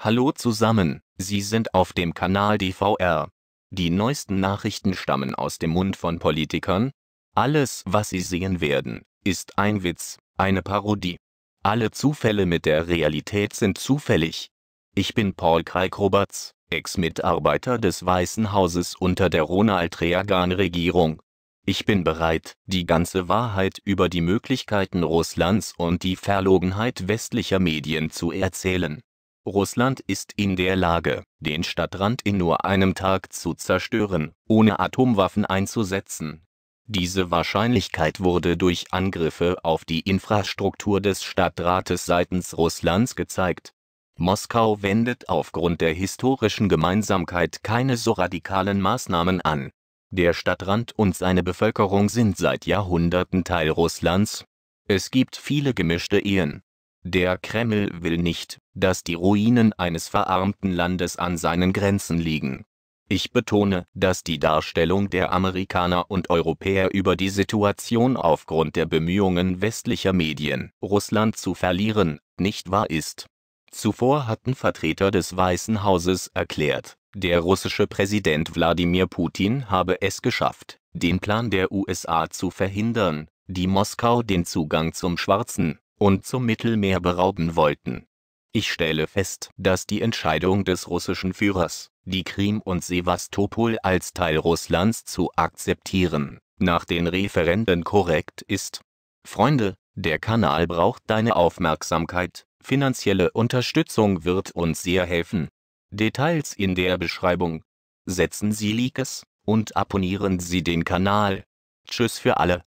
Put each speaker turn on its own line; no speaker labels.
Hallo zusammen, Sie sind auf dem Kanal DVR. Die neuesten Nachrichten stammen aus dem Mund von Politikern. Alles, was Sie sehen werden, ist ein Witz, eine Parodie. Alle Zufälle mit der Realität sind zufällig. Ich bin Paul Kalkroberts, Ex-Mitarbeiter des Weißen Hauses unter der Ronald Reagan-Regierung. Ich bin bereit, die ganze Wahrheit über die Möglichkeiten Russlands und die Verlogenheit westlicher Medien zu erzählen. Russland ist in der Lage, den Stadtrand in nur einem Tag zu zerstören, ohne Atomwaffen einzusetzen. Diese Wahrscheinlichkeit wurde durch Angriffe auf die Infrastruktur des Stadtrates seitens Russlands gezeigt. Moskau wendet aufgrund der historischen Gemeinsamkeit keine so radikalen Maßnahmen an. Der Stadtrand und seine Bevölkerung sind seit Jahrhunderten Teil Russlands. Es gibt viele gemischte Ehen, der Kreml will nicht, dass die Ruinen eines verarmten Landes an seinen Grenzen liegen. Ich betone, dass die Darstellung der Amerikaner und Europäer über die Situation aufgrund der Bemühungen westlicher Medien, Russland zu verlieren, nicht wahr ist. Zuvor hatten Vertreter des Weißen Hauses erklärt, der russische Präsident Wladimir Putin habe es geschafft, den Plan der USA zu verhindern, die Moskau den Zugang zum Schwarzen, und zum Mittelmeer berauben wollten. Ich stelle fest, dass die Entscheidung des russischen Führers, die Krim und Sewastopol als Teil Russlands zu akzeptieren, nach den Referenden korrekt ist. Freunde, der Kanal braucht deine Aufmerksamkeit, finanzielle Unterstützung wird uns sehr helfen. Details in der Beschreibung. Setzen Sie Likes und abonnieren Sie den Kanal. Tschüss für alle.